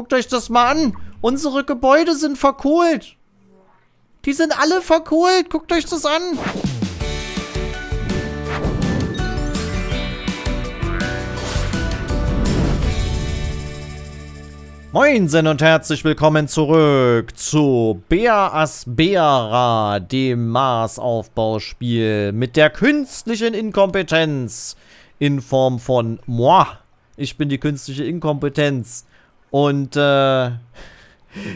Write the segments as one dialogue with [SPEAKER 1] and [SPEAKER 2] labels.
[SPEAKER 1] Guckt euch das mal an. Unsere Gebäude sind verkohlt. Die sind alle verkohlt. Guckt euch das an. Moinsen und herzlich willkommen zurück zu Bea Asbera, dem Marsaufbauspiel mit der künstlichen Inkompetenz in Form von moi. Ich bin die künstliche Inkompetenz. Und äh,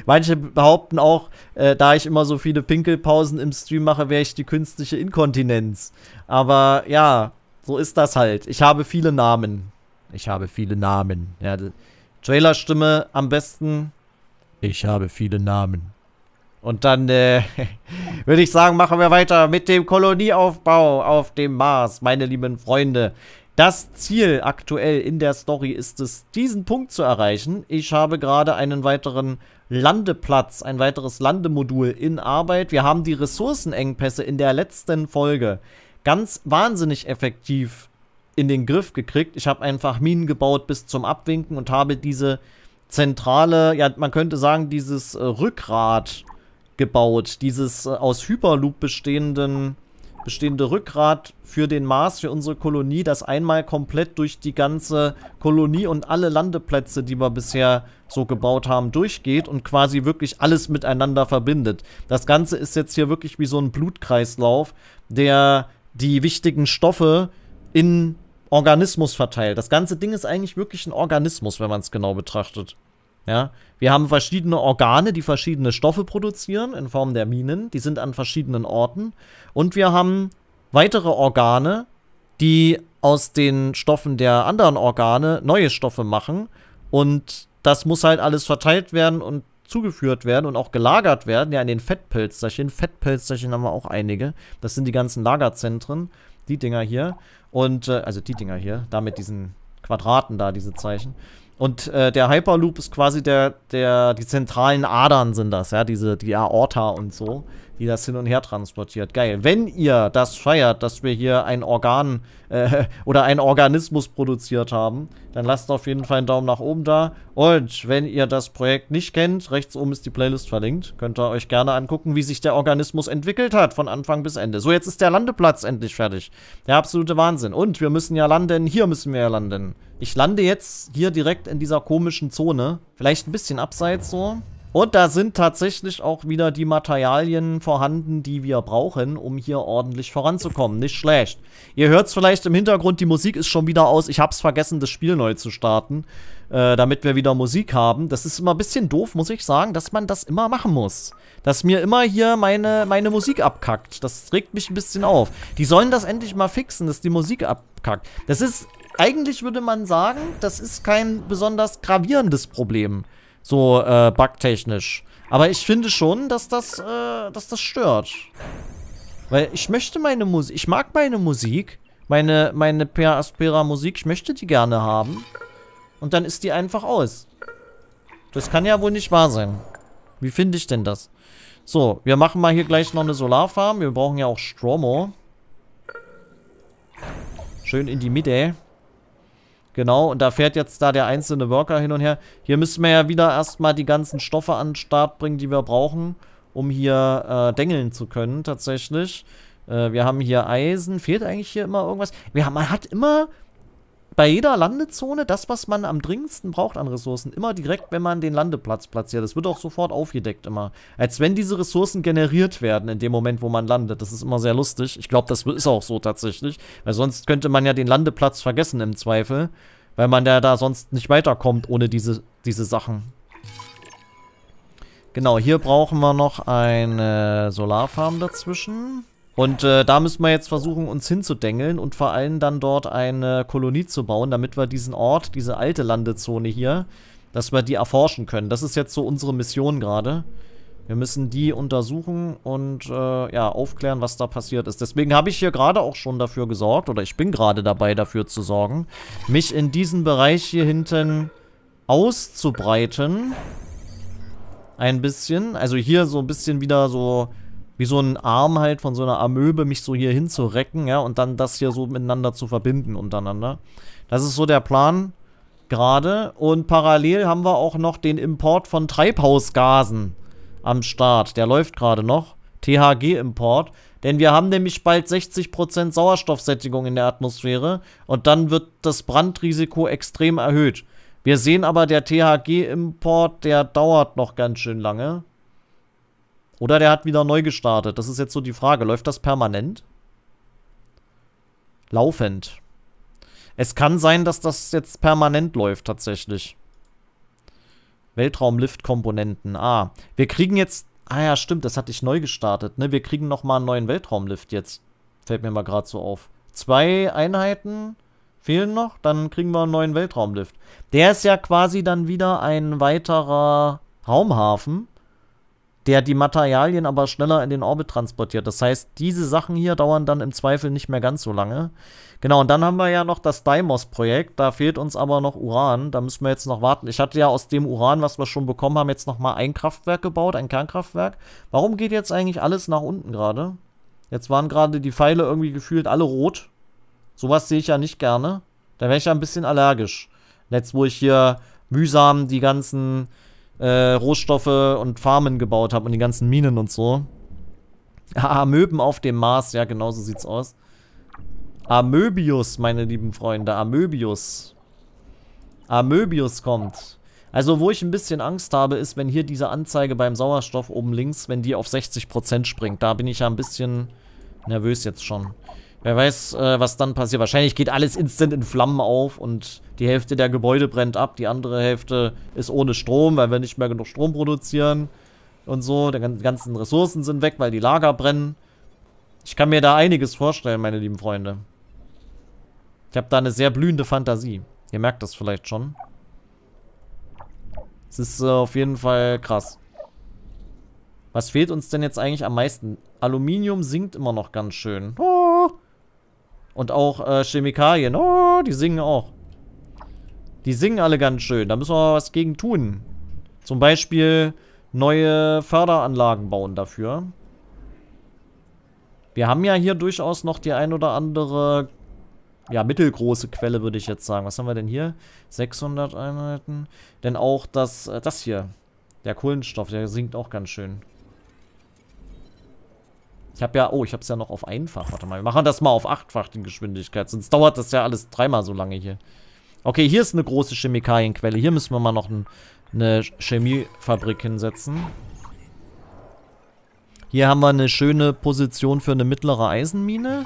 [SPEAKER 1] manche behaupten auch, äh, da ich immer so viele Pinkelpausen im Stream mache, wäre ich die künstliche Inkontinenz. Aber ja, so ist das halt. Ich habe viele Namen. Ich habe viele Namen. Ja, Trailerstimme am besten. Ich habe viele Namen. Und dann äh, würde ich sagen, machen wir weiter mit dem Kolonieaufbau auf dem Mars, meine lieben Freunde. Das Ziel aktuell in der Story ist es, diesen Punkt zu erreichen. Ich habe gerade einen weiteren Landeplatz, ein weiteres Landemodul in Arbeit. Wir haben die Ressourcenengpässe in der letzten Folge ganz wahnsinnig effektiv in den Griff gekriegt. Ich habe einfach Minen gebaut bis zum Abwinken und habe diese zentrale, ja man könnte sagen, dieses äh, Rückgrat gebaut, dieses äh, aus Hyperloop bestehenden bestehende Rückgrat für den Mars, für unsere Kolonie, das einmal komplett durch die ganze Kolonie und alle Landeplätze, die wir bisher so gebaut haben, durchgeht und quasi wirklich alles miteinander verbindet. Das Ganze ist jetzt hier wirklich wie so ein Blutkreislauf, der die wichtigen Stoffe in Organismus verteilt. Das ganze Ding ist eigentlich wirklich ein Organismus, wenn man es genau betrachtet. Ja, wir haben verschiedene Organe, die verschiedene Stoffe produzieren in Form der Minen. Die sind an verschiedenen Orten. Und wir haben weitere Organe, die aus den Stoffen der anderen Organe neue Stoffe machen. Und das muss halt alles verteilt werden und zugeführt werden und auch gelagert werden. Ja, in den Fettpelzerchen. Fettpelzerchen haben wir auch einige. Das sind die ganzen Lagerzentren. Die Dinger hier. Und, äh, also die Dinger hier. Da mit diesen Quadraten da, diese Zeichen. Und äh, der Hyperloop ist quasi der, der, die zentralen Adern sind das, ja, diese, die Aorta und so, die das hin und her transportiert. Geil. Wenn ihr das feiert, dass wir hier ein Organ äh, oder ein Organismus produziert haben, dann lasst auf jeden Fall einen Daumen nach oben da. Und wenn ihr das Projekt nicht kennt, rechts oben ist die Playlist verlinkt. Könnt ihr euch gerne angucken, wie sich der Organismus entwickelt hat von Anfang bis Ende. So, jetzt ist der Landeplatz endlich fertig. Der absolute Wahnsinn. Und wir müssen ja landen. Hier müssen wir ja landen. Ich lande jetzt hier direkt in dieser komischen Zone. Vielleicht ein bisschen abseits so. Und da sind tatsächlich auch wieder die Materialien vorhanden, die wir brauchen, um hier ordentlich voranzukommen. Nicht schlecht. Ihr hört es vielleicht im Hintergrund, die Musik ist schon wieder aus. Ich habe es vergessen, das Spiel neu zu starten, äh, damit wir wieder Musik haben. Das ist immer ein bisschen doof, muss ich sagen, dass man das immer machen muss. Dass mir immer hier meine, meine Musik abkackt. Das regt mich ein bisschen auf. Die sollen das endlich mal fixen, dass die Musik abkackt. Das ist, eigentlich würde man sagen, das ist kein besonders gravierendes Problem. So äh, bugtechnisch. Aber ich finde schon, dass das, äh, dass das stört. Weil ich möchte meine Musik, ich mag meine Musik, meine, meine Per Aspera Musik, ich möchte die gerne haben. Und dann ist die einfach aus. Das kann ja wohl nicht wahr sein. Wie finde ich denn das? So, wir machen mal hier gleich noch eine Solarfarm. Wir brauchen ja auch Stromo. Schön in die Mitte. Genau, und da fährt jetzt da der einzelne Worker hin und her. Hier müssen wir ja wieder erstmal die ganzen Stoffe an den Start bringen, die wir brauchen, um hier äh, dengeln zu können tatsächlich. Äh, wir haben hier Eisen. Fehlt eigentlich hier immer irgendwas? Wir haben, man hat immer bei jeder Landezone das, was man am dringendsten braucht an Ressourcen. Immer direkt, wenn man den Landeplatz platziert. Das wird auch sofort aufgedeckt immer. Als wenn diese Ressourcen generiert werden in dem Moment, wo man landet. Das ist immer sehr lustig. Ich glaube, das ist auch so tatsächlich. Weil sonst könnte man ja den Landeplatz vergessen im Zweifel. Weil man ja da sonst nicht weiterkommt ohne diese, diese Sachen. Genau, hier brauchen wir noch eine Solarfarm dazwischen. Und äh, da müssen wir jetzt versuchen, uns hinzudengeln und vor allem dann dort eine Kolonie zu bauen, damit wir diesen Ort, diese alte Landezone hier, dass wir die erforschen können. Das ist jetzt so unsere Mission gerade. Wir müssen die untersuchen und äh, ja, aufklären, was da passiert ist. Deswegen habe ich hier gerade auch schon dafür gesorgt, oder ich bin gerade dabei, dafür zu sorgen, mich in diesen Bereich hier hinten auszubreiten. Ein bisschen. Also hier so ein bisschen wieder so wie so ein Arm halt von so einer Amöbe mich so hier hinzurecken, ja, und dann das hier so miteinander zu verbinden untereinander. Das ist so der Plan gerade. Und parallel haben wir auch noch den Import von Treibhausgasen am Start. Der läuft gerade noch. THG-Import. Denn wir haben nämlich bald 60% Sauerstoffsättigung in der Atmosphäre und dann wird das Brandrisiko extrem erhöht. Wir sehen aber, der THG-Import, der dauert noch ganz schön lange. Oder der hat wieder neu gestartet. Das ist jetzt so die Frage. Läuft das permanent? Laufend. Es kann sein, dass das jetzt permanent läuft tatsächlich. Weltraumlift-Komponenten. Ah, wir kriegen jetzt... Ah ja, stimmt, das hatte ich neu gestartet. Ne? Wir kriegen nochmal einen neuen Weltraumlift jetzt. Fällt mir mal gerade so auf. Zwei Einheiten fehlen noch, dann kriegen wir einen neuen Weltraumlift. Der ist ja quasi dann wieder ein weiterer Raumhafen der die Materialien aber schneller in den Orbit transportiert. Das heißt, diese Sachen hier dauern dann im Zweifel nicht mehr ganz so lange. Genau, und dann haben wir ja noch das Deimos-Projekt. Da fehlt uns aber noch Uran. Da müssen wir jetzt noch warten. Ich hatte ja aus dem Uran, was wir schon bekommen haben, jetzt nochmal ein Kraftwerk gebaut, ein Kernkraftwerk. Warum geht jetzt eigentlich alles nach unten gerade? Jetzt waren gerade die Pfeile irgendwie gefühlt alle rot. Sowas sehe ich ja nicht gerne. Da wäre ich ja ein bisschen allergisch. Jetzt, wo ich hier mühsam die ganzen äh, Rohstoffe und Farmen gebaut habe und die ganzen Minen und so. Ah, Amöben auf dem Mars, ja, genau so sieht's aus. Amöbius, meine lieben Freunde, Amöbius. Amöbius kommt. Also, wo ich ein bisschen Angst habe, ist, wenn hier diese Anzeige beim Sauerstoff oben links, wenn die auf 60% springt. Da bin ich ja ein bisschen nervös jetzt schon. Wer weiß, äh, was dann passiert. Wahrscheinlich geht alles instant in Flammen auf und die Hälfte der Gebäude brennt ab, die andere Hälfte ist ohne Strom, weil wir nicht mehr genug Strom produzieren und so. Die ganzen Ressourcen sind weg, weil die Lager brennen. Ich kann mir da einiges vorstellen, meine lieben Freunde. Ich habe da eine sehr blühende Fantasie. Ihr merkt das vielleicht schon. Es ist äh, auf jeden Fall krass. Was fehlt uns denn jetzt eigentlich am meisten? Aluminium sinkt immer noch ganz schön. Oh. Und auch äh, Chemikalien. Oh, die singen auch. Die singen alle ganz schön. Da müssen wir was gegen tun. Zum Beispiel neue Förderanlagen bauen dafür. Wir haben ja hier durchaus noch die ein oder andere, ja, mittelgroße Quelle, würde ich jetzt sagen. Was haben wir denn hier? 600 Einheiten. Denn auch das, äh, das hier, der Kohlenstoff, der sinkt auch ganz schön. Ich habe ja, oh, ich habe es ja noch auf einfach. Warte mal, wir machen das mal auf achtfach, die Geschwindigkeit. Sonst dauert das ja alles dreimal so lange hier. Okay, hier ist eine große Chemikalienquelle. Hier müssen wir mal noch ein, eine Chemiefabrik hinsetzen. Hier haben wir eine schöne Position für eine mittlere Eisenmine.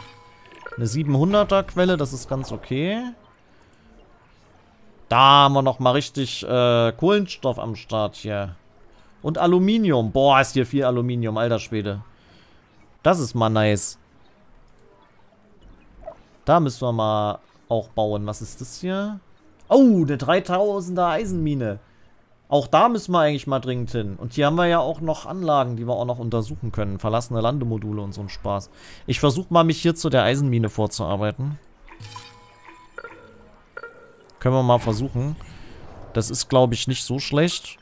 [SPEAKER 1] Eine 700er Quelle, das ist ganz okay. Da haben wir nochmal richtig äh, Kohlenstoff am Start hier. Und Aluminium. Boah, ist hier viel Aluminium, alter Schwede. Das ist mal nice. Da müssen wir mal auch bauen. Was ist das hier? Oh, eine 3000er Eisenmine. Auch da müssen wir eigentlich mal dringend hin. Und hier haben wir ja auch noch Anlagen, die wir auch noch untersuchen können. Verlassene Landemodule und so ein Spaß. Ich versuche mal, mich hier zu der Eisenmine vorzuarbeiten. Können wir mal versuchen. Das ist, glaube ich, nicht so schlecht.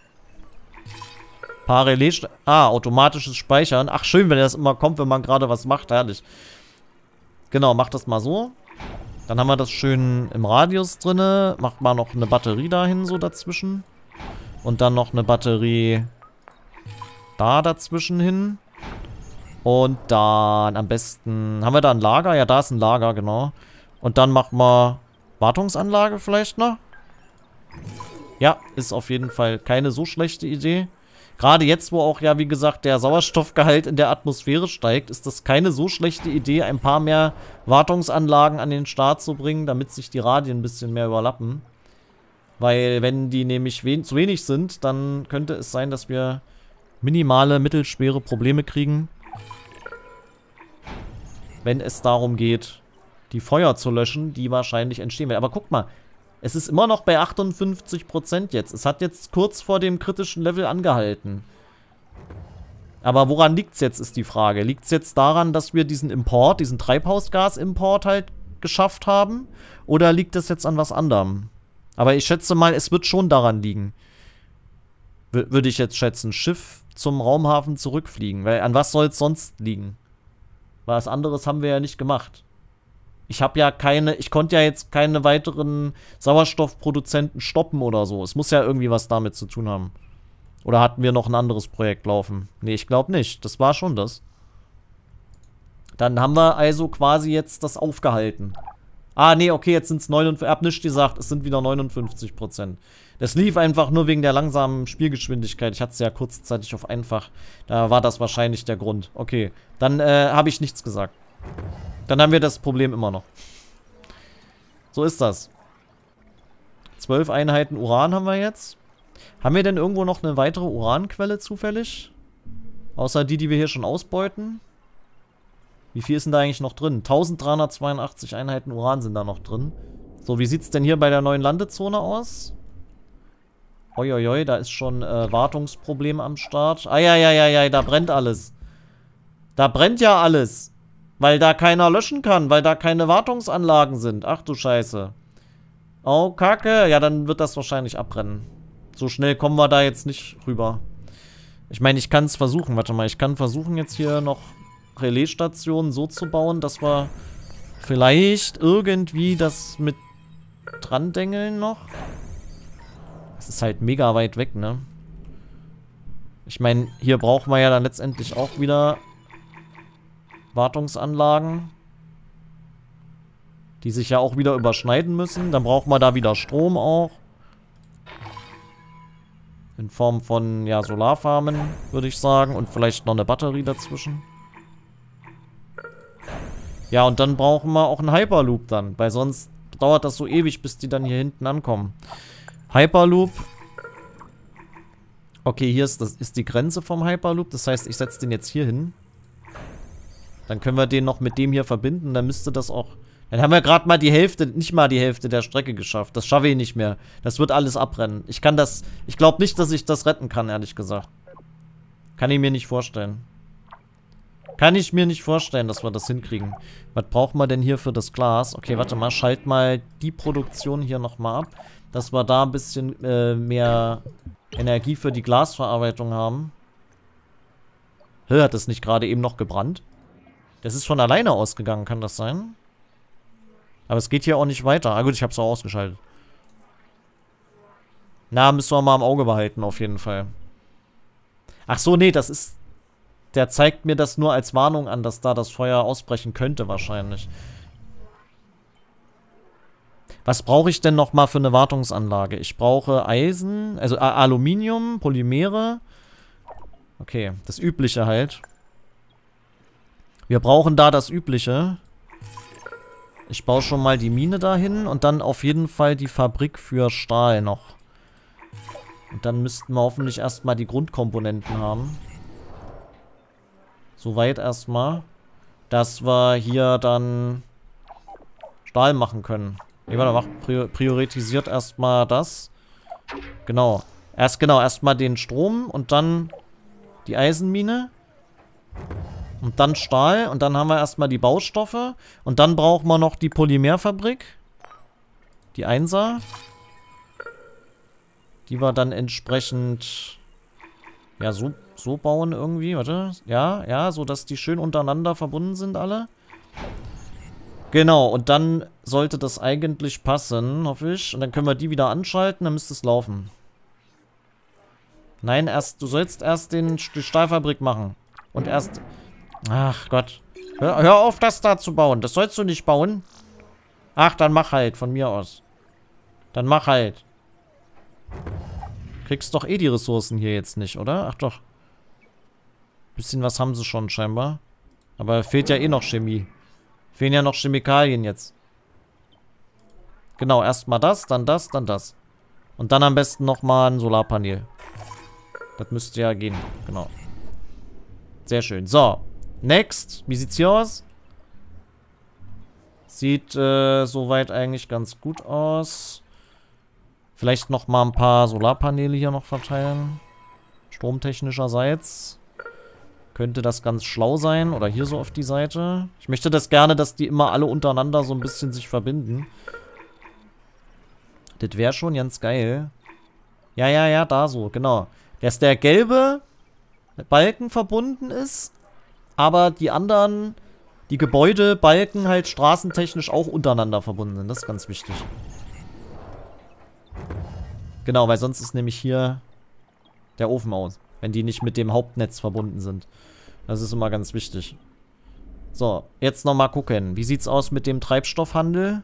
[SPEAKER 1] Parallel... Ah, automatisches Speichern. Ach, schön, wenn das immer kommt, wenn man gerade was macht. Herrlich. Genau, mach das mal so. Dann haben wir das schön im Radius drinne. Macht mal noch eine Batterie dahin so dazwischen. Und dann noch eine Batterie da dazwischen hin. Und dann am besten... Haben wir da ein Lager? Ja, da ist ein Lager, genau. Und dann machen wir Wartungsanlage vielleicht noch. Ja, ist auf jeden Fall keine so schlechte Idee gerade jetzt, wo auch ja, wie gesagt, der Sauerstoffgehalt in der Atmosphäre steigt, ist das keine so schlechte Idee, ein paar mehr Wartungsanlagen an den Start zu bringen, damit sich die Radien ein bisschen mehr überlappen. Weil wenn die nämlich wen zu wenig sind, dann könnte es sein, dass wir minimale, mittelschwere Probleme kriegen. Wenn es darum geht, die Feuer zu löschen, die wahrscheinlich entstehen werden. Aber guck mal, es ist immer noch bei 58% jetzt. Es hat jetzt kurz vor dem kritischen Level angehalten. Aber woran liegt es jetzt, ist die Frage. Liegt es jetzt daran, dass wir diesen Import, diesen Treibhausgasimport halt geschafft haben? Oder liegt es jetzt an was anderem? Aber ich schätze mal, es wird schon daran liegen. W würde ich jetzt schätzen. Schiff zum Raumhafen zurückfliegen. Weil an was soll es sonst liegen? Was anderes haben wir ja nicht gemacht. Ich habe ja keine, ich konnte ja jetzt keine weiteren Sauerstoffproduzenten stoppen oder so. Es muss ja irgendwie was damit zu tun haben. Oder hatten wir noch ein anderes Projekt laufen? Nee, ich glaube nicht. Das war schon das. Dann haben wir also quasi jetzt das aufgehalten. Ah, nee, okay, jetzt sind es 59. Hab nichts gesagt, es sind wieder 59%. Das lief einfach nur wegen der langsamen Spielgeschwindigkeit. Ich hatte es ja kurzzeitig auf einfach. Da war das wahrscheinlich der Grund. Okay, dann äh, habe ich nichts gesagt. Dann haben wir das Problem immer noch. So ist das. Zwölf Einheiten Uran haben wir jetzt. Haben wir denn irgendwo noch eine weitere Uranquelle zufällig? Außer die, die wir hier schon ausbeuten? Wie viel ist denn da eigentlich noch drin? 1382 Einheiten Uran sind da noch drin. So, wie sieht es denn hier bei der neuen Landezone aus? Uiuiui, da ist schon äh, Wartungsproblem am Start. Eieieiei, da brennt alles. Da brennt ja alles. Weil da keiner löschen kann, weil da keine Wartungsanlagen sind. Ach du Scheiße. Oh, Kacke. Ja, dann wird das wahrscheinlich abbrennen. So schnell kommen wir da jetzt nicht rüber. Ich meine, ich kann es versuchen. Warte mal, ich kann versuchen, jetzt hier noch Relaisstationen so zu bauen, dass wir vielleicht irgendwie das mit dran dengeln noch. Das ist halt mega weit weg, ne? Ich meine, hier brauchen wir ja dann letztendlich auch wieder Wartungsanlagen. Die sich ja auch wieder überschneiden müssen. Dann braucht man da wieder Strom auch. In Form von, ja, Solarfarmen, würde ich sagen. Und vielleicht noch eine Batterie dazwischen. Ja, und dann brauchen wir auch einen Hyperloop dann. Weil sonst dauert das so ewig, bis die dann hier hinten ankommen. Hyperloop. Okay, hier ist, das ist die Grenze vom Hyperloop. Das heißt, ich setze den jetzt hier hin. Dann können wir den noch mit dem hier verbinden. Dann müsste das auch... Dann haben wir gerade mal die Hälfte, nicht mal die Hälfte der Strecke geschafft. Das schaffe ich nicht mehr. Das wird alles abrennen. Ich kann das... Ich glaube nicht, dass ich das retten kann, ehrlich gesagt. Kann ich mir nicht vorstellen. Kann ich mir nicht vorstellen, dass wir das hinkriegen. Was braucht man denn hier für das Glas? Okay, warte mal. Schalt mal die Produktion hier nochmal ab. Dass wir da ein bisschen äh, mehr Energie für die Glasverarbeitung haben. Hä, hat das nicht gerade eben noch gebrannt? Das ist von alleine ausgegangen, kann das sein? Aber es geht hier auch nicht weiter. Ah gut, ich habe es auch ausgeschaltet. Na, müssen wir mal im Auge behalten, auf jeden Fall. Ach so, nee, das ist... Der zeigt mir das nur als Warnung an, dass da das Feuer ausbrechen könnte wahrscheinlich. Was brauche ich denn nochmal für eine Wartungsanlage? Ich brauche Eisen, also Aluminium, Polymere. Okay, das Übliche halt. Wir brauchen da das Übliche. Ich baue schon mal die Mine dahin und dann auf jeden Fall die Fabrik für Stahl noch. Und dann müssten wir hoffentlich erstmal die Grundkomponenten haben. Soweit erstmal, dass wir hier dann Stahl machen können. Nee, warte, mach, prioritisiert erstmal das. Genau. Erst genau, erstmal den Strom und dann die Eisenmine. Und dann Stahl und dann haben wir erstmal die Baustoffe. Und dann brauchen wir noch die Polymerfabrik. Die Einser. Die wir dann entsprechend... Ja, so, so bauen irgendwie. Warte. Ja, ja, so dass die schön untereinander verbunden sind alle. Genau, und dann sollte das eigentlich passen, hoffe ich. Und dann können wir die wieder anschalten, dann müsste es laufen. Nein, erst du sollst erst den, die Stahlfabrik machen. Und erst Ach Gott. Hör, hör, auf, das da zu bauen. Das sollst du nicht bauen. Ach, dann mach halt, von mir aus. Dann mach halt. Kriegst doch eh die Ressourcen hier jetzt nicht, oder? Ach doch. Bisschen was haben sie schon scheinbar. Aber fehlt ja eh noch Chemie. Fehlen ja noch Chemikalien jetzt. Genau, erstmal das, dann das, dann das. Und dann am besten nochmal ein Solarpanel. Das müsste ja gehen, genau. Sehr schön. So, Next. Wie sieht's hier aus? Sieht äh, soweit eigentlich ganz gut aus. Vielleicht noch mal ein paar Solarpaneele hier noch verteilen. Stromtechnischerseits. Könnte das ganz schlau sein. Oder hier so auf die Seite. Ich möchte das gerne, dass die immer alle untereinander so ein bisschen sich verbinden. Das wäre schon ganz geil. Ja, ja, ja, da so, genau. Dass der gelbe Balken verbunden ist, aber die anderen, die Gebäude, Balken halt straßentechnisch auch untereinander verbunden sind. Das ist ganz wichtig. Genau, weil sonst ist nämlich hier der Ofen aus, wenn die nicht mit dem Hauptnetz verbunden sind. Das ist immer ganz wichtig. So, jetzt nochmal gucken. Wie sieht's aus mit dem Treibstoffhandel?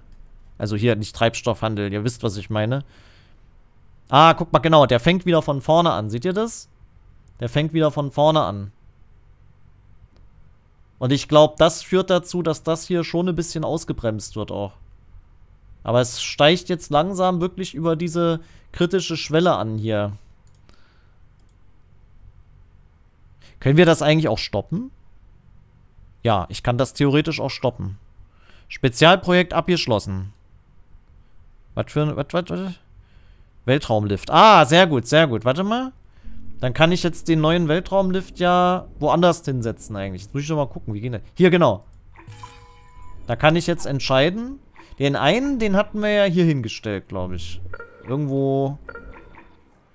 [SPEAKER 1] Also hier nicht Treibstoffhandel, ihr wisst, was ich meine. Ah, guck mal, genau, der fängt wieder von vorne an. Seht ihr das? Der fängt wieder von vorne an. Und ich glaube, das führt dazu, dass das hier schon ein bisschen ausgebremst wird auch. Aber es steigt jetzt langsam wirklich über diese kritische Schwelle an hier. Können wir das eigentlich auch stoppen? Ja, ich kann das theoretisch auch stoppen. Spezialprojekt abgeschlossen. Was für ein... Was, was, was? Weltraumlift. Ah, sehr gut, sehr gut. Warte mal. Dann kann ich jetzt den neuen Weltraumlift ja woanders hinsetzen eigentlich. Jetzt muss ich doch mal gucken, wie geht der? Hier, genau. Da kann ich jetzt entscheiden. Den einen, den hatten wir ja hier hingestellt, glaube ich. Irgendwo...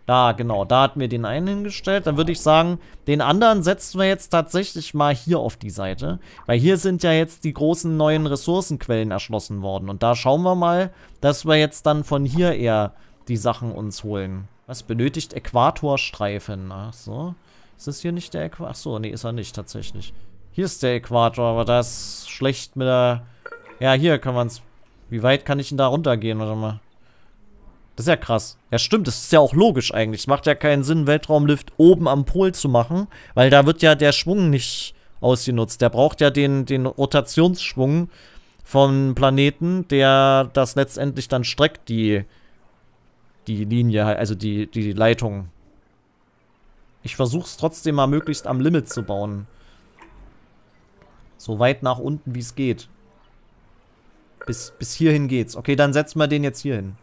[SPEAKER 1] Da, genau. Da hatten wir den einen hingestellt. Dann würde ich sagen, den anderen setzen wir jetzt tatsächlich mal hier auf die Seite. Weil hier sind ja jetzt die großen neuen Ressourcenquellen erschlossen worden. Und da schauen wir mal, dass wir jetzt dann von hier eher die Sachen uns holen. Was benötigt Äquatorstreifen? Ach so. Ist das hier nicht der Äquator? Ach so, nee, ist er nicht tatsächlich. Hier ist der Äquator, aber da ist schlecht mit der... Ja, hier kann man's... Wie weit kann ich denn da runtergehen? Warte mal. Das ist ja krass. Ja, stimmt, das ist ja auch logisch eigentlich. Es macht ja keinen Sinn, Weltraumlift oben am Pol zu machen, weil da wird ja der Schwung nicht ausgenutzt. Der braucht ja den, den Rotationsschwung vom Planeten, der das letztendlich dann streckt, die die Linie, also die, die Leitung. Ich versuche es trotzdem mal möglichst am Limit zu bauen. So weit nach unten, wie es geht. Bis, bis hierhin geht's. Okay, dann setzen wir den jetzt hier hin.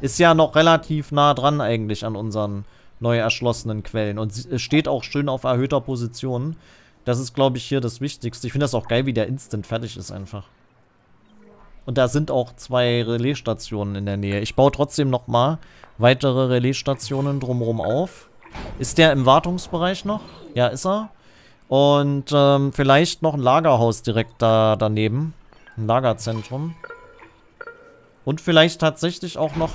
[SPEAKER 1] Ist ja noch relativ nah dran eigentlich an unseren neu erschlossenen Quellen. Und es steht auch schön auf erhöhter Position. Das ist, glaube ich, hier das Wichtigste. Ich finde das auch geil, wie der Instant fertig ist einfach. Und da sind auch zwei Relaisstationen in der Nähe. Ich baue trotzdem nochmal weitere Relaisstationen drumherum auf. Ist der im Wartungsbereich noch? Ja, ist er. Und ähm, vielleicht noch ein Lagerhaus direkt da daneben. Ein Lagerzentrum. Und vielleicht tatsächlich auch noch...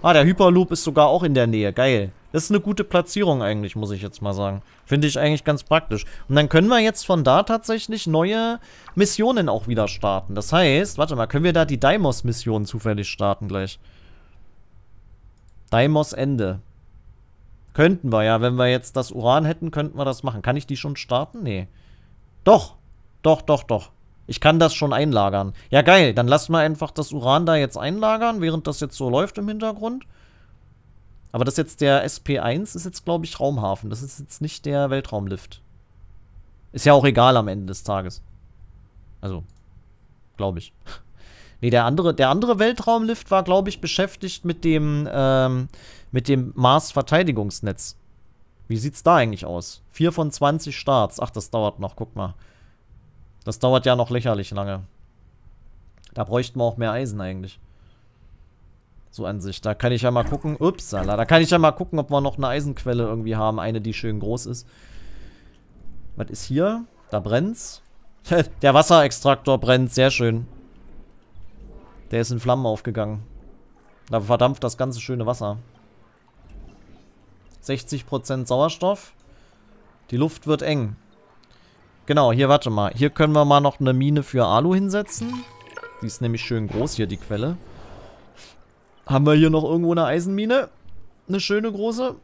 [SPEAKER 1] Ah, der Hyperloop ist sogar auch in der Nähe. Geil. Das ist eine gute Platzierung eigentlich, muss ich jetzt mal sagen. Finde ich eigentlich ganz praktisch. Und dann können wir jetzt von da tatsächlich neue Missionen auch wieder starten. Das heißt, warte mal, können wir da die Deimos-Mission zufällig starten gleich? Deimos Ende. Könnten wir ja. Wenn wir jetzt das Uran hätten, könnten wir das machen. Kann ich die schon starten? Nee. Doch. Doch, doch, doch. Ich kann das schon einlagern. Ja, geil. Dann lassen wir einfach das Uran da jetzt einlagern, während das jetzt so läuft im Hintergrund. Aber das ist jetzt der SP1 ist jetzt, glaube ich, Raumhafen. Das ist jetzt nicht der Weltraumlift. Ist ja auch egal am Ende des Tages. Also, glaube ich. Nee, der andere, der andere Weltraumlift war, glaube ich, beschäftigt mit dem, ähm, mit dem Mars-Verteidigungsnetz. Wie sieht's da eigentlich aus? 4 von 20 Starts. Ach, das dauert noch, guck mal. Das dauert ja noch lächerlich lange. Da bräuchten wir auch mehr Eisen eigentlich. So an sich. Da kann ich ja mal gucken. Upsala. Da kann ich ja mal gucken, ob wir noch eine Eisenquelle irgendwie haben. Eine, die schön groß ist. Was ist hier? Da brennt's. Der Wasserextraktor brennt. Sehr schön. Der ist in Flammen aufgegangen. Da verdampft das ganze schöne Wasser. 60% Sauerstoff. Die Luft wird eng. Genau, hier, warte mal. Hier können wir mal noch eine Mine für Alu hinsetzen. Die ist nämlich schön groß hier, die Quelle. Haben wir hier noch irgendwo eine Eisenmine? Eine schöne große?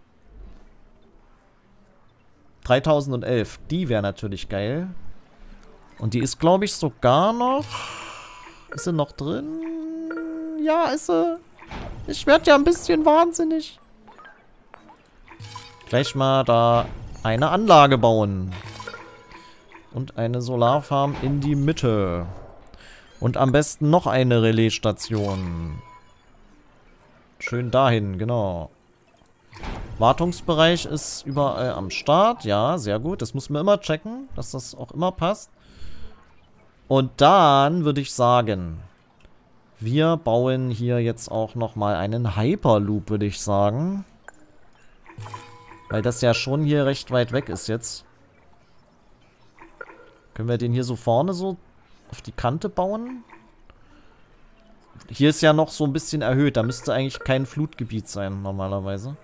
[SPEAKER 1] 3011. Die wäre natürlich geil. Und die ist, glaube ich, sogar noch... Ist sie noch drin? Ja, ist sie. Ich werde ja ein bisschen wahnsinnig. Gleich mal da eine Anlage bauen. Und eine Solarfarm in die Mitte. Und am besten noch eine Relaisstation. Schön dahin, genau. Wartungsbereich ist überall am Start. Ja, sehr gut. Das müssen wir immer checken, dass das auch immer passt. Und dann würde ich sagen, wir bauen hier jetzt auch nochmal einen Hyperloop, würde ich sagen. Weil das ja schon hier recht weit weg ist jetzt. Können wir den hier so vorne so auf die Kante bauen? Hier ist ja noch so ein bisschen erhöht. Da müsste eigentlich kein Flutgebiet sein, normalerweise.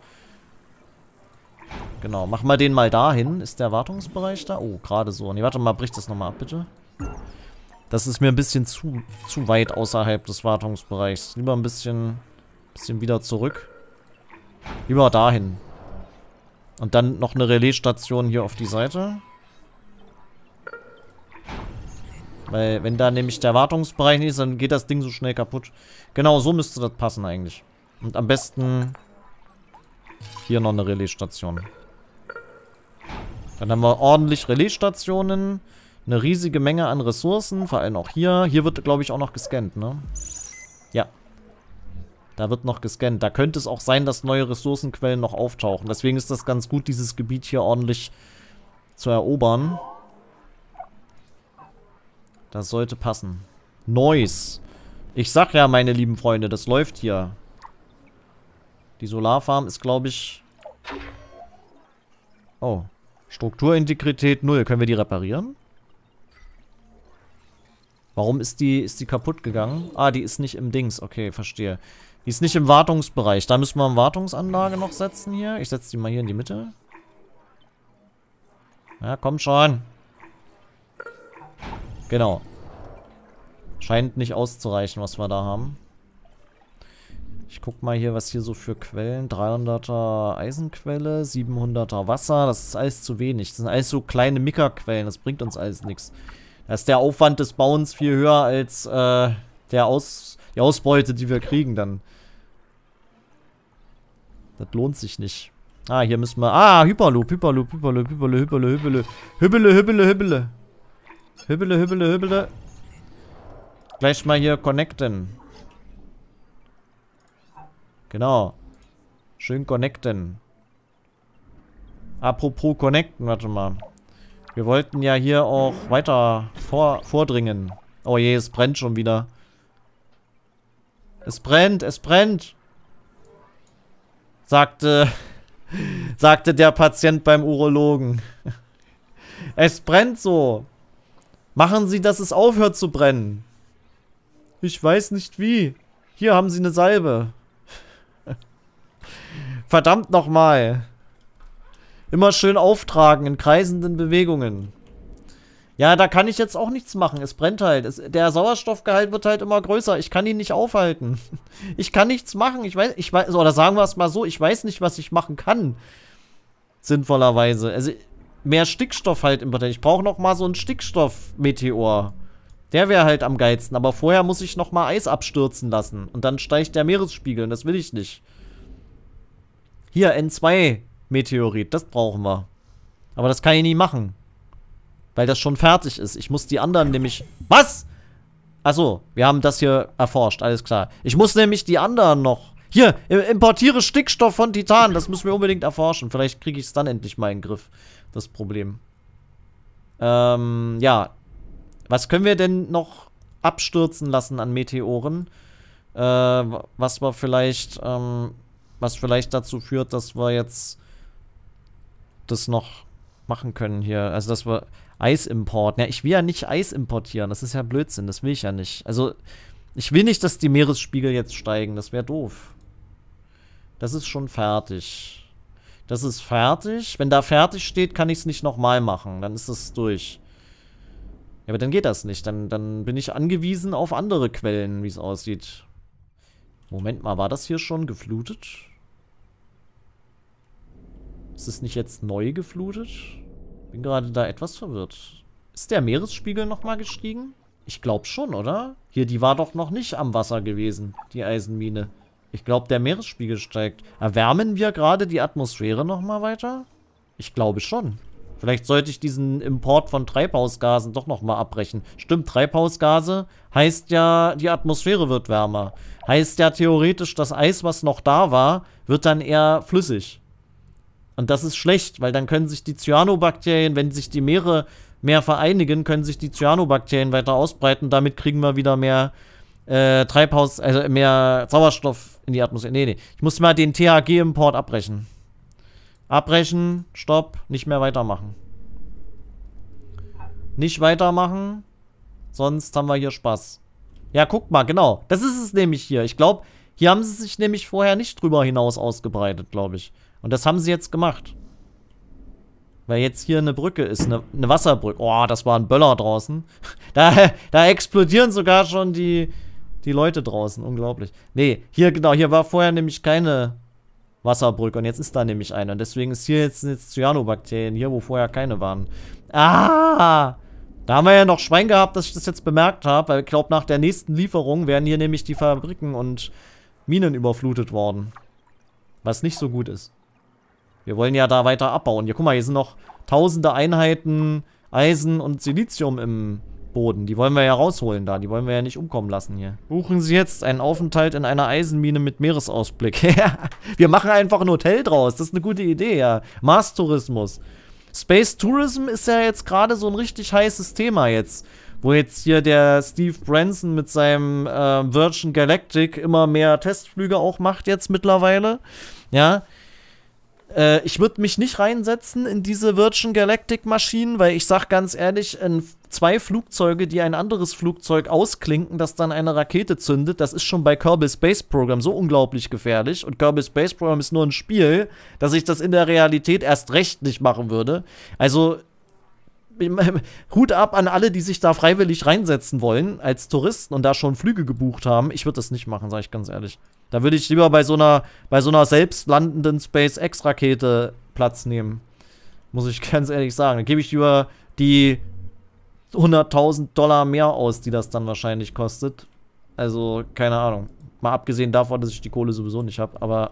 [SPEAKER 1] Genau, mach mal den mal dahin. Ist der Wartungsbereich da? Oh, gerade so. Nee, warte mal, brich das nochmal ab, bitte. Das ist mir ein bisschen zu, zu weit außerhalb des Wartungsbereichs. Lieber ein bisschen, bisschen wieder zurück. Lieber dahin. Und dann noch eine Relaisstation hier auf die Seite. Weil wenn da nämlich der Wartungsbereich nicht ist, dann geht das Ding so schnell kaputt. Genau, so müsste das passen eigentlich. Und am besten hier noch eine Relaisstation. Dann haben wir ordentlich Relaisstationen, eine riesige Menge an Ressourcen, vor allem auch hier. Hier wird, glaube ich, auch noch gescannt, ne? Ja. Da wird noch gescannt. Da könnte es auch sein, dass neue Ressourcenquellen noch auftauchen. Deswegen ist das ganz gut, dieses Gebiet hier ordentlich zu erobern. Das sollte passen. Noise. Ich sag ja, meine lieben Freunde, das läuft hier. Die Solarfarm ist, glaube ich... Oh. Strukturintegrität 0. Können wir die reparieren? Warum ist die, ist die kaputt gegangen? Ah, die ist nicht im Dings. Okay, verstehe. Die ist nicht im Wartungsbereich. Da müssen wir eine Wartungsanlage noch setzen hier. Ich setze die mal hier in die Mitte. Ja, komm schon. Genau. Scheint nicht auszureichen, was wir da haben. Ich guck mal hier, was hier so für Quellen. 300er Eisenquelle, 700er Wasser. Das ist alles zu wenig. Das sind alles so kleine Mickerquellen. Das bringt uns alles nichts. Da ist der Aufwand des Bauens viel höher als äh, der Aus die Ausbeute, die wir kriegen dann. Das lohnt sich nicht. Ah, hier müssen wir... Ah, Hyperloop, Hyperloop, Hyperloop, Hyperloop, Hyperloop, Hyperloop, Hyperloop, Hyperloop, Hyperloop. Hübbele, hübbele, hübbele. Gleich mal hier connecten. Genau. Schön connecten. Apropos connecten, warte mal. Wir wollten ja hier auch weiter vor vordringen. Oh je, es brennt schon wieder. Es brennt, es brennt. Sagte, sagte der Patient beim Urologen. Es brennt so. Machen Sie, dass es aufhört zu brennen. Ich weiß nicht wie. Hier haben Sie eine Salbe. Verdammt nochmal. Immer schön auftragen in kreisenden Bewegungen. Ja, da kann ich jetzt auch nichts machen. Es brennt halt. Es, der Sauerstoffgehalt wird halt immer größer. Ich kann ihn nicht aufhalten. Ich kann nichts machen. Ich weiß, ich weiß, oder sagen wir es mal so, ich weiß nicht, was ich machen kann. Sinnvollerweise. Also, mehr Stickstoff halt im Batterier. Ich brauche noch mal so einen Stickstoff-Meteor. Der wäre halt am geilsten. Aber vorher muss ich noch mal Eis abstürzen lassen. Und dann steigt der Meeresspiegel. Und das will ich nicht. Hier, N2-Meteorit. Das brauchen wir. Aber das kann ich nie machen. Weil das schon fertig ist. Ich muss die anderen nämlich... Was? Achso, wir haben das hier erforscht. Alles klar. Ich muss nämlich die anderen noch... Hier, importiere Stickstoff von Titan. Das müssen wir unbedingt erforschen. Vielleicht kriege ich es dann endlich mal in den Griff das Problem. Ähm, ja. Was können wir denn noch abstürzen lassen an Meteoren? Äh, was war vielleicht, ähm, was vielleicht dazu führt, dass wir jetzt das noch machen können hier. Also, dass wir Eis importen. Ja, ich will ja nicht Eis importieren. Das ist ja Blödsinn. Das will ich ja nicht. Also, ich will nicht, dass die Meeresspiegel jetzt steigen. Das wäre doof. Das ist schon fertig. Das ist fertig. Wenn da fertig steht, kann ich es nicht nochmal machen. Dann ist es durch. Ja, aber dann geht das nicht. Dann, dann bin ich angewiesen auf andere Quellen, wie es aussieht. Moment mal, war das hier schon geflutet? Ist es nicht jetzt neu geflutet? Bin gerade da etwas verwirrt. Ist der Meeresspiegel nochmal gestiegen? Ich glaube schon, oder? Hier, die war doch noch nicht am Wasser gewesen, die Eisenmine. Ich glaube, der Meeresspiegel steigt. Erwärmen wir gerade die Atmosphäre nochmal weiter? Ich glaube schon. Vielleicht sollte ich diesen Import von Treibhausgasen doch nochmal abbrechen. Stimmt, Treibhausgase heißt ja, die Atmosphäre wird wärmer. Heißt ja theoretisch, das Eis, was noch da war, wird dann eher flüssig. Und das ist schlecht, weil dann können sich die Cyanobakterien, wenn sich die Meere mehr vereinigen, können sich die Cyanobakterien weiter ausbreiten. Damit kriegen wir wieder mehr äh, Treibhaus, also mehr Sauerstoff in die Atmosphäre. Nee, nee. Ich muss mal den THG-Import abbrechen. Abbrechen, stopp, nicht mehr weitermachen. Nicht weitermachen, sonst haben wir hier Spaß. Ja, guck mal, genau. Das ist es nämlich hier. Ich glaube, hier haben sie sich nämlich vorher nicht drüber hinaus ausgebreitet, glaube ich. Und das haben sie jetzt gemacht. Weil jetzt hier eine Brücke ist, eine, eine Wasserbrücke. Oh, das war ein Böller draußen. Da, da explodieren sogar schon die, die Leute draußen. Unglaublich. Nee, hier, genau, hier war vorher nämlich keine Wasserbrücke und jetzt ist da nämlich eine. Und deswegen ist hier jetzt, jetzt Cyanobakterien, hier wo vorher keine waren. Ah! Da haben wir ja noch Schwein gehabt, dass ich das jetzt bemerkt habe, weil ich glaube, nach der nächsten Lieferung werden hier nämlich die Fabriken und Minen überflutet worden. Was nicht so gut ist. Wir wollen ja da weiter abbauen. Hier, guck mal, hier sind noch tausende Einheiten Eisen und Silizium im Erdboden. Die wollen wir ja rausholen da. Die wollen wir ja nicht umkommen lassen hier. Buchen Sie jetzt einen Aufenthalt in einer Eisenmine mit Meeresausblick. wir machen einfach ein Hotel draus. Das ist eine gute Idee, ja. Mars-Tourismus. Space Tourism ist ja jetzt gerade so ein richtig heißes Thema jetzt. Wo jetzt hier der Steve Branson mit seinem äh, Virgin Galactic immer mehr Testflüge auch macht jetzt mittlerweile. Ja, äh, ich würde mich nicht reinsetzen in diese Virgin Galactic Maschinen, weil ich sag ganz ehrlich, zwei Flugzeuge, die ein anderes Flugzeug ausklinken, das dann eine Rakete zündet, das ist schon bei Kirby Space Program so unglaublich gefährlich. Und Kirby Space Program ist nur ein Spiel, dass ich das in der Realität erst recht nicht machen würde. Also Hut ab an alle, die sich da freiwillig reinsetzen wollen als Touristen und da schon Flüge gebucht haben. Ich würde das nicht machen, sage ich ganz ehrlich. Da würde ich lieber bei so einer, bei so einer selbst SpaceX-Rakete Platz nehmen. Muss ich ganz ehrlich sagen. Dann gebe ich lieber die 100.000 Dollar mehr aus, die das dann wahrscheinlich kostet. Also, keine Ahnung. Mal abgesehen davon, dass ich die Kohle sowieso nicht habe, aber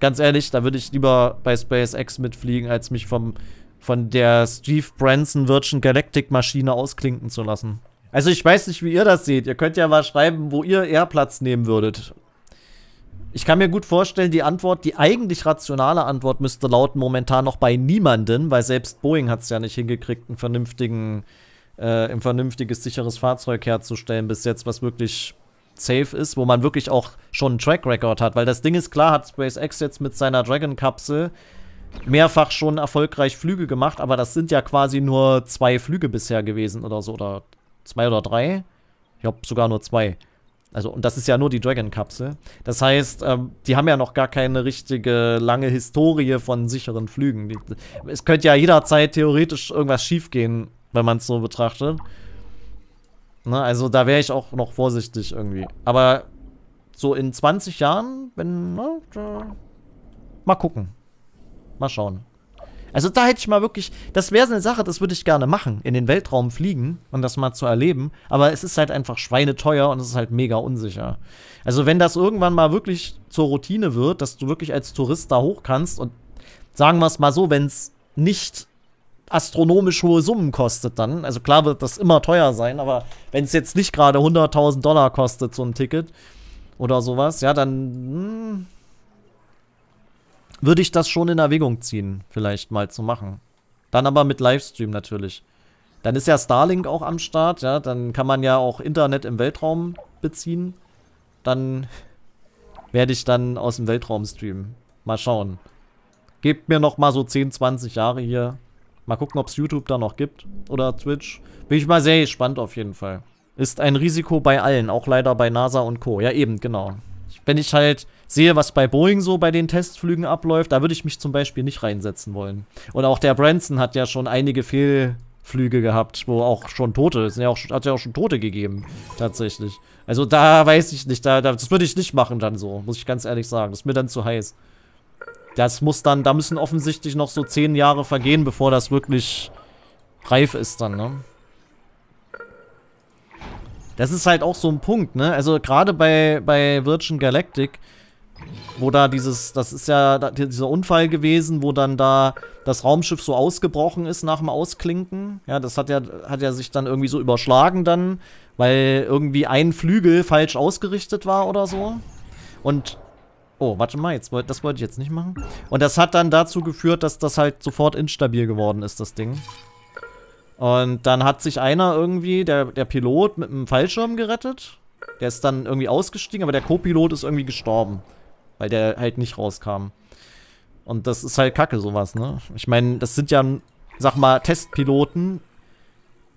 [SPEAKER 1] ganz ehrlich, da würde ich lieber bei SpaceX mitfliegen, als mich vom von der Steve Branson Virgin Galactic Maschine ausklinken zu lassen. Also ich weiß nicht, wie ihr das seht. Ihr könnt ja mal schreiben, wo ihr eher Platz nehmen würdet. Ich kann mir gut vorstellen, die Antwort, die eigentlich rationale Antwort müsste lauten momentan noch bei niemanden, weil selbst Boeing hat es ja nicht hingekriegt, einen vernünftigen, äh, ein vernünftiges, sicheres Fahrzeug herzustellen bis jetzt, was wirklich safe ist, wo man wirklich auch schon einen Track Record hat, weil das Ding ist klar, hat SpaceX jetzt mit seiner Dragon Kapsel mehrfach schon erfolgreich Flüge gemacht, aber das sind ja quasi nur zwei Flüge bisher gewesen oder so, oder zwei oder drei. Ich glaube sogar nur zwei. Also, und das ist ja nur die Dragon-Kapsel. Das heißt, ähm, die haben ja noch gar keine richtige lange Historie von sicheren Flügen. Die, es könnte ja jederzeit theoretisch irgendwas schiefgehen, wenn man es so betrachtet. Ne, also, da wäre ich auch noch vorsichtig irgendwie. Aber so in 20 Jahren, wenn. Na, ne, mal gucken. Mal schauen. Also da hätte ich mal wirklich, das wäre so eine Sache, das würde ich gerne machen, in den Weltraum fliegen und das mal zu erleben, aber es ist halt einfach schweineteuer und es ist halt mega unsicher. Also wenn das irgendwann mal wirklich zur Routine wird, dass du wirklich als Tourist da hoch kannst und sagen wir es mal so, wenn es nicht astronomisch hohe Summen kostet dann, also klar wird das immer teuer sein, aber wenn es jetzt nicht gerade 100.000 Dollar kostet, so ein Ticket oder sowas, ja, dann... Mh, hm, würde ich das schon in Erwägung ziehen, vielleicht mal zu machen. Dann aber mit Livestream natürlich. Dann ist ja Starlink auch am Start, ja. Dann kann man ja auch Internet im Weltraum beziehen. Dann werde ich dann aus dem Weltraum streamen. Mal schauen. Gebt mir noch mal so 10, 20 Jahre hier. Mal gucken, ob es YouTube da noch gibt oder Twitch. Bin ich mal sehr gespannt auf jeden Fall. Ist ein Risiko bei allen, auch leider bei NASA und Co. Ja, eben, genau wenn ich halt sehe, was bei Boeing so bei den Testflügen abläuft, da würde ich mich zum Beispiel nicht reinsetzen wollen. Und auch der Branson hat ja schon einige Fehlflüge gehabt, wo auch schon Tote, es ja hat ja auch schon Tote gegeben, tatsächlich. Also da weiß ich nicht, da, das würde ich nicht machen dann so, muss ich ganz ehrlich sagen. Das ist mir dann zu heiß. Das muss dann, da müssen offensichtlich noch so zehn Jahre vergehen, bevor das wirklich reif ist dann, ne? Das ist halt auch so ein Punkt, ne? Also gerade bei, bei Virgin Galactic, wo da dieses, das ist ja dieser Unfall gewesen, wo dann da das Raumschiff so ausgebrochen ist nach dem Ausklinken. Ja, das hat ja, hat ja sich dann irgendwie so überschlagen dann, weil irgendwie ein Flügel falsch ausgerichtet war oder so. Und Oh, warte mal, jetzt, das wollte ich jetzt nicht machen. Und das hat dann dazu geführt, dass das halt sofort instabil geworden ist, das Ding. Und dann hat sich einer irgendwie, der, der Pilot, mit einem Fallschirm gerettet. Der ist dann irgendwie ausgestiegen, aber der Co-Pilot ist irgendwie gestorben. Weil der halt nicht rauskam. Und das ist halt kacke, sowas, ne? Ich meine, das sind ja, sag mal, Testpiloten.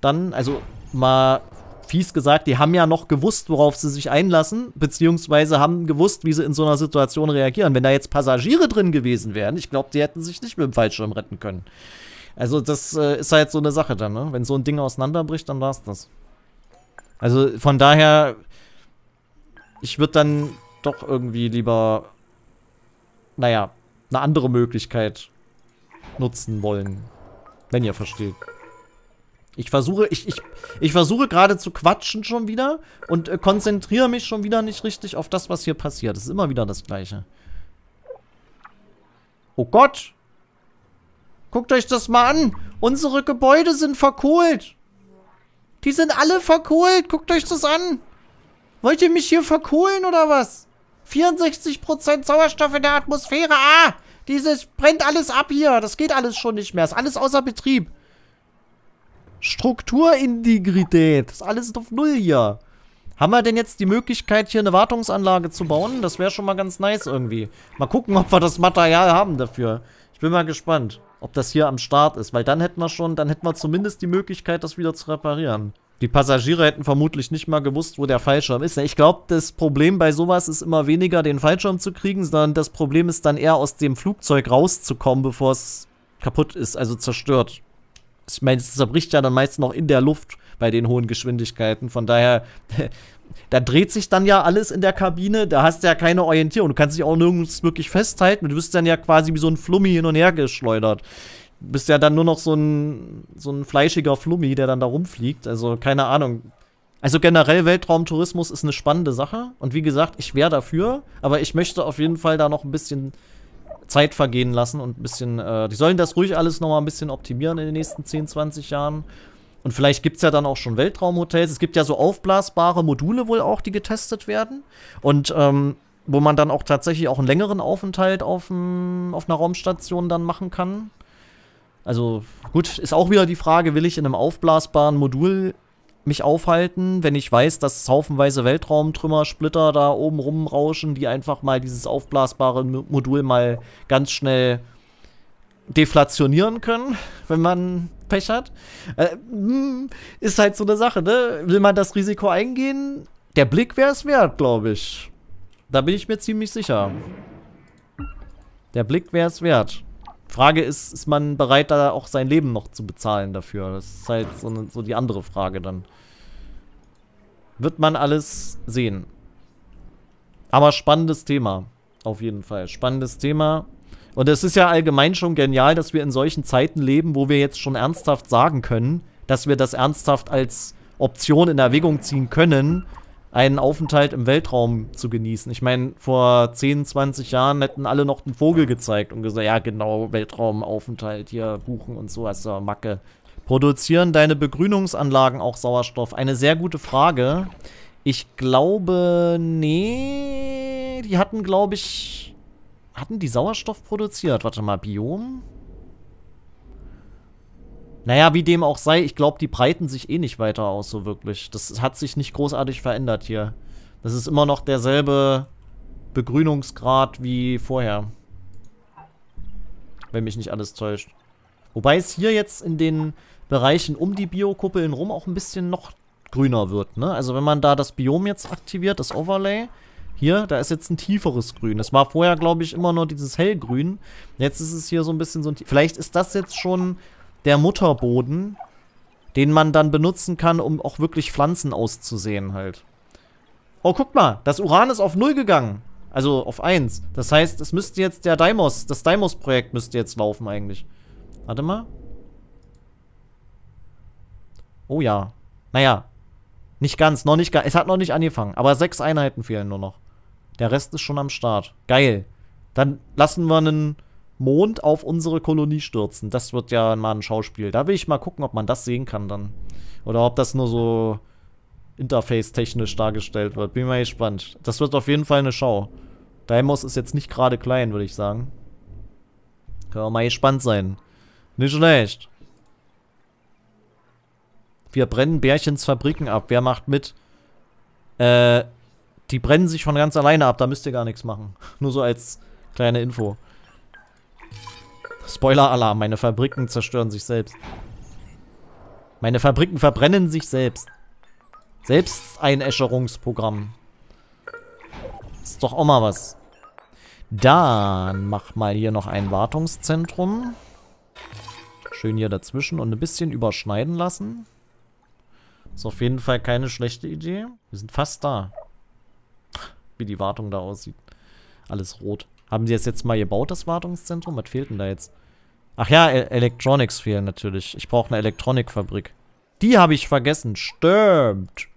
[SPEAKER 1] Dann, also mal fies gesagt, die haben ja noch gewusst, worauf sie sich einlassen, beziehungsweise haben gewusst, wie sie in so einer Situation reagieren. Wenn da jetzt Passagiere drin gewesen wären, ich glaube, die hätten sich nicht mit dem Fallschirm retten können. Also das äh, ist halt so eine Sache dann, ne? Wenn so ein Ding auseinanderbricht, dann war's das. Also von daher, ich würde dann doch irgendwie lieber, naja, eine andere Möglichkeit nutzen wollen. Wenn ihr versteht. Ich versuche, ich, ich, ich versuche gerade zu quatschen schon wieder und äh, konzentriere mich schon wieder nicht richtig auf das, was hier passiert. Es ist immer wieder das Gleiche. Oh Gott! Guckt euch das mal an. Unsere Gebäude sind verkohlt. Die sind alle verkohlt. Guckt euch das an. Wollt ihr mich hier verkohlen oder was? 64% Sauerstoff in der Atmosphäre. Ah, dieses brennt alles ab hier. Das geht alles schon nicht mehr. Ist alles außer Betrieb. Strukturintegrität. Ist alles auf Null hier. Haben wir denn jetzt die Möglichkeit, hier eine Wartungsanlage zu bauen? Das wäre schon mal ganz nice irgendwie. Mal gucken, ob wir das Material haben dafür. Ich bin mal gespannt ob das hier am Start ist, weil dann hätten wir schon, dann hätten wir zumindest die Möglichkeit, das wieder zu reparieren. Die Passagiere hätten vermutlich nicht mal gewusst, wo der Fallschirm ist. Ich glaube, das Problem bei sowas ist immer weniger, den Fallschirm zu kriegen, sondern das Problem ist dann eher, aus dem Flugzeug rauszukommen, bevor es kaputt ist, also zerstört. Ich meine, es zerbricht ja dann meist noch in der Luft bei den hohen Geschwindigkeiten. Von daher da dreht sich dann ja alles in der Kabine, da hast du ja keine Orientierung. Du kannst dich auch nirgends wirklich festhalten. Du bist dann ja quasi wie so ein Flummi hin und her geschleudert. Du bist ja dann nur noch so ein, so ein fleischiger Flummi, der dann da rumfliegt. Also keine Ahnung. Also generell Weltraumtourismus ist eine spannende Sache. Und wie gesagt, ich wäre dafür, aber ich möchte auf jeden Fall da noch ein bisschen Zeit vergehen lassen und ein bisschen, äh, die sollen das ruhig alles nochmal ein bisschen optimieren in den nächsten 10, 20 Jahren und vielleicht gibt es ja dann auch schon Weltraumhotels. Es gibt ja so aufblasbare Module wohl auch, die getestet werden. Und ähm, wo man dann auch tatsächlich auch einen längeren Aufenthalt auf, ein, auf einer Raumstation dann machen kann. Also gut, ist auch wieder die Frage, will ich in einem aufblasbaren Modul mich aufhalten, wenn ich weiß, dass haufenweise Weltraumtrümmer, Splitter da oben rumrauschen, die einfach mal dieses aufblasbare Modul mal ganz schnell deflationieren können, wenn man Pech hat. Äh, hm, ist halt so eine Sache, ne? Will man das Risiko eingehen? Der Blick wäre es wert, glaube ich. Da bin ich mir ziemlich sicher. Der Blick wäre es wert. Frage ist, ist man bereit, da auch sein Leben noch zu bezahlen dafür? Das ist halt so, ne, so die andere Frage dann. Wird man alles sehen. Aber spannendes Thema. Auf jeden Fall. Spannendes Thema. Und es ist ja allgemein schon genial, dass wir in solchen Zeiten leben, wo wir jetzt schon ernsthaft sagen können, dass wir das ernsthaft als Option in Erwägung ziehen können, einen Aufenthalt im Weltraum zu genießen. Ich meine, vor 10, 20 Jahren hätten alle noch den Vogel gezeigt und gesagt, ja genau, Weltraumaufenthalt hier buchen und so, hast also du Macke. Produzieren deine Begrünungsanlagen auch Sauerstoff? Eine sehr gute Frage. Ich glaube, nee, die hatten, glaube ich, hatten die Sauerstoff produziert? Warte mal, Biom? Naja, wie dem auch sei, ich glaube, die breiten sich eh nicht weiter aus, so wirklich. Das hat sich nicht großartig verändert hier. Das ist immer noch derselbe Begrünungsgrad wie vorher. Wenn mich nicht alles täuscht. Wobei es hier jetzt in den Bereichen um die Biokuppeln rum auch ein bisschen noch grüner wird, ne? Also wenn man da das Biom jetzt aktiviert, das Overlay, hier, da ist jetzt ein tieferes Grün. Das war vorher, glaube ich, immer nur dieses hellgrün. Jetzt ist es hier so ein bisschen so ein... Vielleicht ist das jetzt schon der Mutterboden, den man dann benutzen kann, um auch wirklich Pflanzen auszusehen halt. Oh, guck mal, das Uran ist auf Null gegangen. Also auf 1. Das heißt, es müsste jetzt der Deimos, das Deimos-Projekt müsste jetzt laufen eigentlich. Warte mal. Oh ja. Naja, nicht ganz, noch nicht ganz. Es hat noch nicht angefangen, aber sechs Einheiten fehlen nur noch. Der Rest ist schon am Start. Geil. Dann lassen wir einen Mond auf unsere Kolonie stürzen. Das wird ja mal ein Schauspiel. Da will ich mal gucken, ob man das sehen kann dann. Oder ob das nur so interface-technisch dargestellt wird. Bin mal gespannt. Das wird auf jeden Fall eine Schau. Deimos ist jetzt nicht gerade klein, würde ich sagen. Können wir mal gespannt sein. Nicht schlecht. Wir brennen Bärchens Fabriken ab. Wer macht mit? Äh, die brennen sich von ganz alleine ab, da müsst ihr gar nichts machen. Nur so als kleine Info. Spoiler-Alarm, meine Fabriken zerstören sich selbst. Meine Fabriken verbrennen sich selbst. Selbst Selbsteinäscherungsprogramm. Ist doch auch mal was. Dann mach mal hier noch ein Wartungszentrum. Schön hier dazwischen und ein bisschen überschneiden lassen. Ist auf jeden Fall keine schlechte Idee. Wir sind fast da wie die Wartung da aussieht. Alles rot. Haben sie das jetzt mal gebaut, das Wartungszentrum? Was fehlt denn da jetzt? Ach ja, e Electronics fehlen natürlich. Ich brauche eine Elektronikfabrik. Die habe ich vergessen. Stimmt.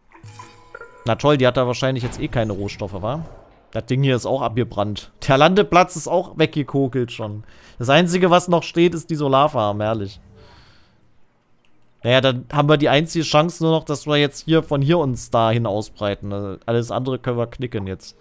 [SPEAKER 1] Na toll, die hat da wahrscheinlich jetzt eh keine Rohstoffe, wa? Das Ding hier ist auch abgebrannt. Der Landeplatz ist auch weggekokelt schon. Das Einzige, was noch steht, ist die Solarfarm, herrlich. Naja, dann haben wir die einzige Chance nur noch, dass wir jetzt hier von hier uns dahin ausbreiten. Also alles andere können wir knicken jetzt.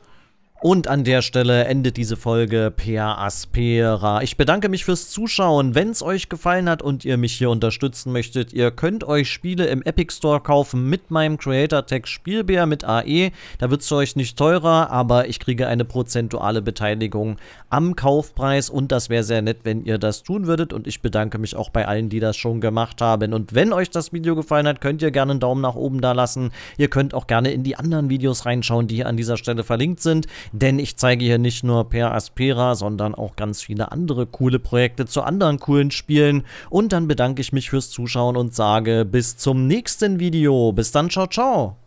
[SPEAKER 1] Und an der Stelle endet diese Folge per Aspera. Ich bedanke mich fürs Zuschauen. Wenn es euch gefallen hat und ihr mich hier unterstützen möchtet, ihr könnt euch Spiele im Epic Store kaufen mit meinem Creator Tag Spielbär mit AE. Da wird es für euch nicht teurer, aber ich kriege eine prozentuale Beteiligung am Kaufpreis und das wäre sehr nett, wenn ihr das tun würdet. Und ich bedanke mich auch bei allen, die das schon gemacht haben. Und wenn euch das Video gefallen hat, könnt ihr gerne einen Daumen nach oben da lassen. Ihr könnt auch gerne in die anderen Videos reinschauen, die hier an dieser Stelle verlinkt sind denn ich zeige hier nicht nur Per Aspera, sondern auch ganz viele andere coole Projekte zu anderen coolen Spielen. Und dann bedanke ich mich fürs Zuschauen und sage bis zum nächsten Video. Bis dann, ciao, ciao.